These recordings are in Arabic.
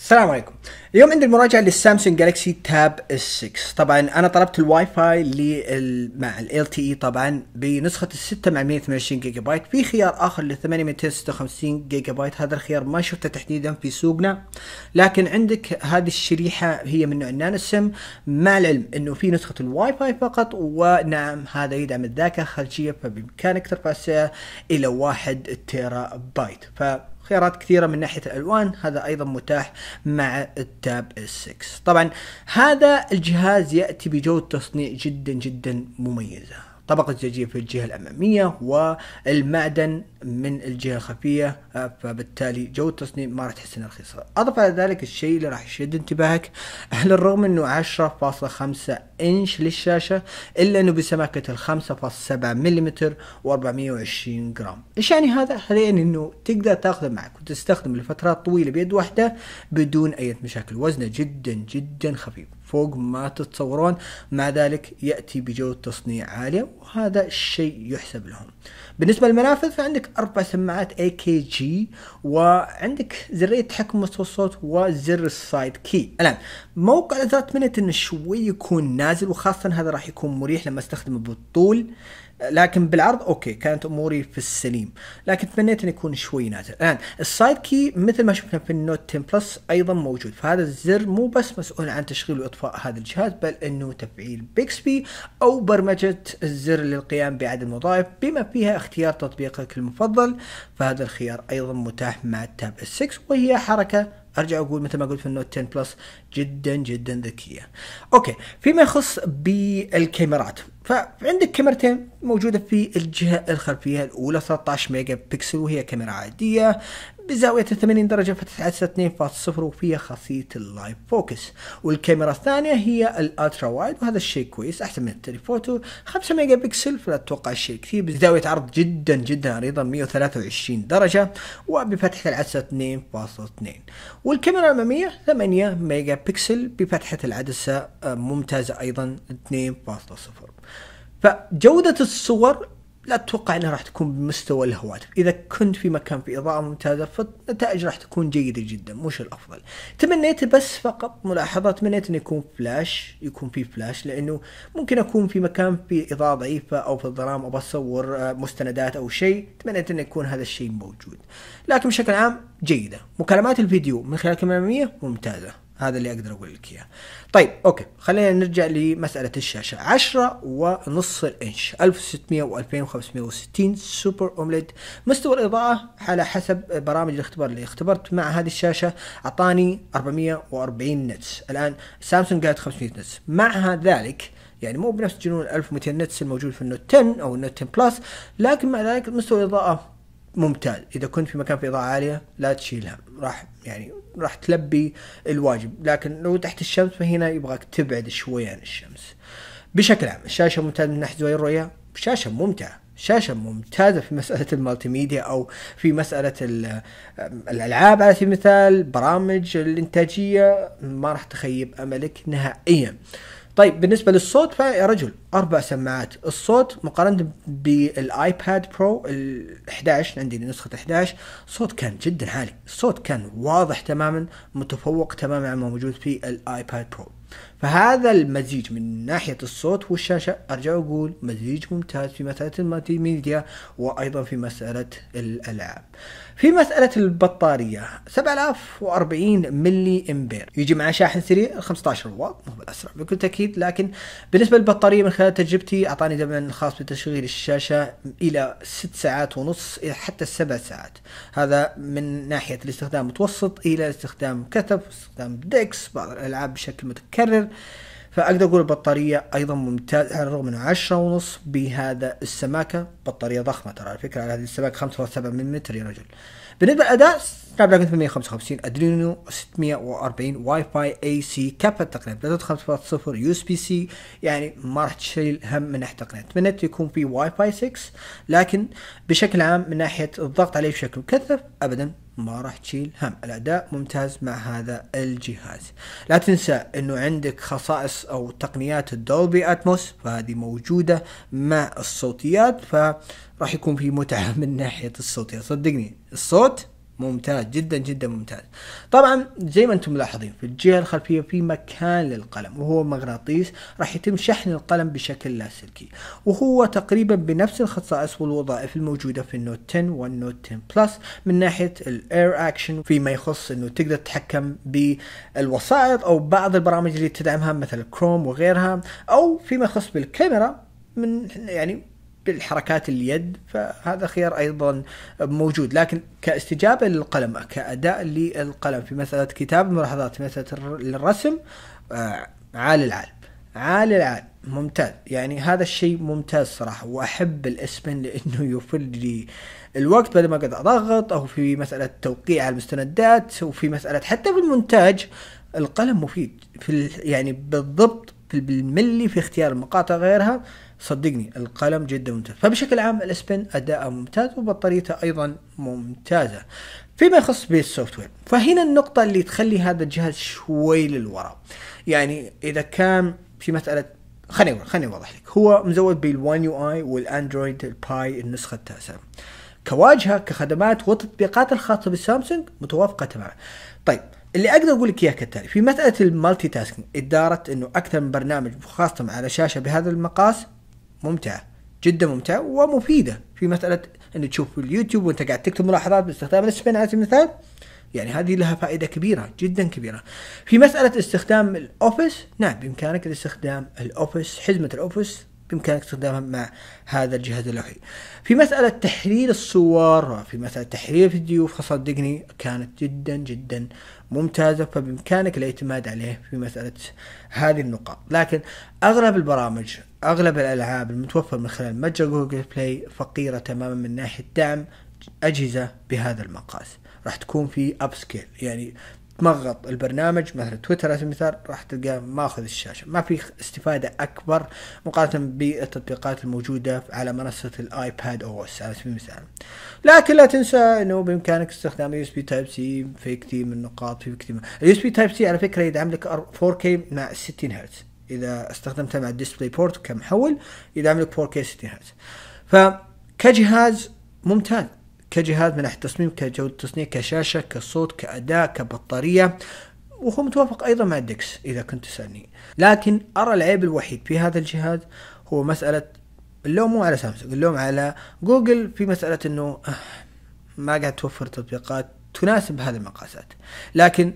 السلام عليكم اليوم عندي المراجعة للسامسونج جالكسي تاب اس 6 طبعا انا طلبت الواي فاي لل... مع ال تي اي e طبعا بنسخة ال 6 مع 128 جيجا بايت في خيار اخر لل 8256 جيجا بايت هذا الخيار ما شفته تحديدا في سوقنا لكن عندك هذه الشريحة هي من نوع النانو سم مع العلم انه في نسخة الواي فاي فقط ونعم هذا يدعم الذاكرة الخارجية فبامكانك ترفع السعر الى 1 تيرا بايت ف خيارات كثيرة من ناحية الألوان هذا أيضا متاح مع الت تاب اس 6 طبعا هذا الجهاز يأتي بجودة تصنيع جدا جدا مميزة طبقة الزجاجية في الجهة الأمامية والمعدن من الجهة الخلفية آه، فبالتالي جو التصميم ما راح تحس انه أضف على ذلك الشيء اللي راح يشد انتباهك على الرغم انه 10.5 انش للشاشة الا انه بسماكة ال 5.7 ملم و420 جرام ايش يعني هذا؟ هذا يعني انه تقدر تاخذه معك وتستخدمه لفترات طويلة بيد واحدة بدون اي مشاكل وزنه جدا جدا خفيف فوق ما تتصورون مع ذلك يأتي بجودة تصنيع عالية وهذا الشيء يحسب لهم بالنسبة للمنافذ فعندك أربع سماعات AKG وعندك زرية تحكم مستوى الصوت وزر السايد كي الآن موقع ذات منت انه شوي يكون نازل وخاصة هذا راح يكون مريح لما استخدمه بالطول لكن بالعرض اوكي كانت اموري في السليم لكن تمنيت انه يكون شوي نازل الان السايد كي مثل ما شفنا في النوت 10 بلس ايضا موجود فهذا الزر مو بس مسؤول عن تشغيل واطفاء هذا الجهاز بل انه تفعيل بيكسبي او برمجه الزر للقيام بعدد الوظائف بما فيها اختيار تطبيقك المفضل فهذا الخيار ايضا متاح مع التاب 6 وهي حركه ارجع اقول مثل ما قلت في النوت 10 بلس جدا جدا ذكيه. اوكي فيما يخص بالكاميرات فعندك كاميرتين موجوده في الجهه الخلفيه الاولى 13 ميجا بكسل وهي كاميرا عاديه بزاوية 80 درجة فتحت 2.0 وفيها خاصية اللايف فوكس والكاميرا الثانية هي الالترا وايد وهذا الشيء كويس احسن من التليفوتو 5 ميجا بكسل فلا اتوقع شيء كثير بزاوية عرض جدا جدا عريضة 123 درجة وبفتحة العدسة 2.2 والكاميرا الأمامية 8 ميجا بكسل بفتحة العدسة آه، ممتازة أيضا 2.0 فجودة الصور لا تتوقع انها راح تكون بمستوى الهواتف، اذا كنت في مكان في اضاءه ممتازه فالنتائج راح تكون جيده جدا، مش الافضل. تمنيت بس فقط ملاحظه تمنيت انه يكون فلاش، يكون في فلاش لانه ممكن اكون في مكان في اضاءه ضعيفه او في الظلام او بصور آه، مستندات او شيء، تمنيت انه يكون هذا الشيء موجود. لكن بشكل عام جيده، مكالمات الفيديو من خلال كاميرا ممتازه. هذا اللي اقدر اقول لك اياه. طيب اوكي خلينا نرجع لمساله الشاشه 10 ونص الانش 1600 و 2560 سوبر اومليد مستوى الاضاءه على حسب برامج الاختبار اللي اختبرت مع هذه الشاشه اعطاني 440 نتس الان سامسونج قالت 500 نتس مع ذلك يعني مو بنفس جنون 1200 نتس الموجود في النوت 10 او النوت 10 بلس لكن مع ذلك مستوى الاضاءه ممتاز اذا كنت في مكان في اضاءه عاليه لا تشيلها راح يعني راح تلبي الواجب لكن لو تحت الشمس فهنا يبغاك تبعد شوي عن الشمس بشكل عام الشاشه ممتازه من ناحيه زوايا الرؤيه شاشه ممتعه شاشه ممتازه في مساله المالتي ميديا او في مساله الالعاب على سبيل المثال برامج الانتاجيه ما راح تخيب املك نهائيا طيب بالنسبه للصوت فيا رجل اربع سماعات الصوت مقارنه بالايباد برو ال 11 عندي نسخه 11 الصوت كان جدا عالي الصوت كان واضح تماما متفوق تماما عما موجود في الايباد برو فهذا المزيج من ناحية الصوت والشاشة أرجع أقول مزيج ممتاز في مسألة المالتي وأيضا في مسألة الألعاب في مسألة البطارية 7040 ملي امبير يجي مع شاحن سريع 15 واط مو بالأسرع بكل تأكيد لكن بالنسبة للبطارية من خلال تجربتي أعطاني زمن خاص بتشغيل الشاشة إلى 6 ساعات ونص إلى حتى 7 ساعات هذا من ناحية الاستخدام متوسط إلى استخدام كتب استخدام ديكس بعض الألعاب بشكل متكرر فاقدر اقول البطاريه ايضا ممتازه على الرغم من 10 ونص بهذا السماكه بطاريه ضخمه ترى على فكره على هذه السماكه 5.7 ملم يا رجل بالنسبه للاداء سناب دراجون 855 ادرينو 640 واي فاي اي سي كابا تقنيه بلوتوث 5.0 يو اس بي سي يعني ما راح تشيل هم من ناحيه التقنيه تمنيت يكون في واي فاي 6 لكن بشكل عام من ناحيه الضغط عليه بشكل مكثف ابدا ما راح تشيل هم الاداء ممتاز مع هذا الجهاز لا تنسى انه عندك خصائص او تقنيات الدولبي اتموس فهذه موجودة مع الصوتيات فراح يكون في متعة من ناحية الصوتيات صدقني الصوت ممتاز جدا جدا ممتاز طبعا زي ما انتم ملاحظين في الجهه الخلفيه في مكان للقلم وهو مغناطيس راح يتم شحن القلم بشكل لاسلكي وهو تقريبا بنفس الخصائص والوظائف الموجوده في النوت 10 والنوت 10 بلس من ناحيه الاير اكشن فيما يخص انه تقدر تتحكم بالوسائط او بعض البرامج اللي تدعمها مثل كروم وغيرها او فيما يخص بالكاميرا من يعني بالحركات اليد فهذا خيار ايضا موجود لكن كاستجابه للقلم كاداء للقلم في مساله كتاب الملاحظات في مساله الرسم آه، عال العال عال العال ممتاز يعني هذا الشيء ممتاز صراحة وأحب الاسبن لأنه يوفر لي الوقت بدل ما أقعد أضغط أو في مسألة توقيع المستندات وفي مسألة حتى في المونتاج القلم مفيد في يعني بالضبط بالملي في اختيار المقاطع غيرها صدقني القلم جدا ممتاز فبشكل عام الاسبن اداء ممتاز وبطاريته ايضا ممتازه فيما يخص بالسوفت وير فهنا النقطه اللي تخلي هذا الجهاز شوي للوراء يعني اذا كان في مساله خليني خليني اوضح لك هو مزود بالوان يو اي والاندرويد الباي النسخه التاسعه كواجهه كخدمات وتطبيقات الخاصه بالسامسونج متوافقه تماما طيب اللي اقدر اقول لك اياه كالتالي في مساله المالتي تاسكينج اداره انه اكثر من برنامج وخاصه على شاشه بهذا المقاس ممتعه جدا ممتعه ومفيده في مساله انه تشوف اليوتيوب وانت قاعد تكتب ملاحظات باستخدام السبين على سبيل المثال يعني هذه لها فائدة كبيرة جدا كبيرة في مسألة استخدام الأوفيس نعم بإمكانك الاستخدام الأوفيس حزمة الأوفيس بإمكانك استخدامها مع هذا الجهاز اللوحي في مسألة تحرير الصور في مسألة تحرير الفيديو فصدقني كانت جدا جدا ممتازة فبإمكانك الاعتماد عليه في مسألة هذه النقاط لكن أغلب البرامج أغلب الألعاب المتوفر من خلال متجر جوجل بلاي فقيرة تماما من ناحية دعم أجهزة بهذا المقاس راح تكون في أب سكيل يعني تمغط البرنامج مثلا تويتر على سبيل المثال راح تلقاه ماخذ الشاشه ما في استفاده اكبر مقارنه بالتطبيقات الموجوده على منصه الايباد او اس على سبيل المثال لكن لا تنسى انه بامكانك استخدام يو اس بي تايب سي في كثير من النقاط في كثير من اليو اس بي تايب سي على فكره يدعم لك 4 كي مع 60 هرتز اذا استخدمتها مع الديسبلاي بورت كمحول يدعم لك 4 كي 60 هرتز فكجهاز ممتاز كجهاز من ناحيه التصميم كجوده تصنيع كشاشه كصوت كاداء كبطاريه وهو متوافق ايضا مع الدكس اذا كنت تسالني لكن ارى العيب الوحيد في هذا الجهاز هو مساله اللوم مو على سامسونج اللوم على جوجل في مساله انه أه، ما قاعد توفر تطبيقات تناسب هذه المقاسات لكن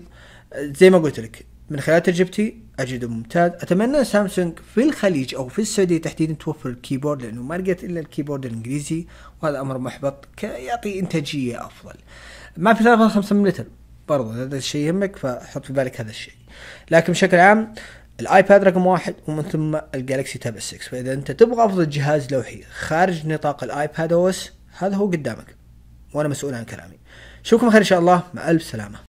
آه، زي ما قلت لك من خلال تجربتي اجده ممتاز اتمنى سامسونج في الخليج او في السعوديه تحديدا توفر الكيبورد لانه ما لقيت الا الكيبورد الانجليزي وهذا امر محبط يعطي انتاجيه افضل ما في 3.5 ملم برضه هذا الشيء يهمك فحط في بالك هذا الشيء لكن بشكل عام الايباد رقم واحد ومن ثم الجالكسي تاب 6 فاذا انت تبغى افضل جهاز لوحي خارج نطاق الايباد او اس هذا هو قدامك وانا مسؤول عن كلامي اشوفكم خير ان شاء الله مع الف سلامه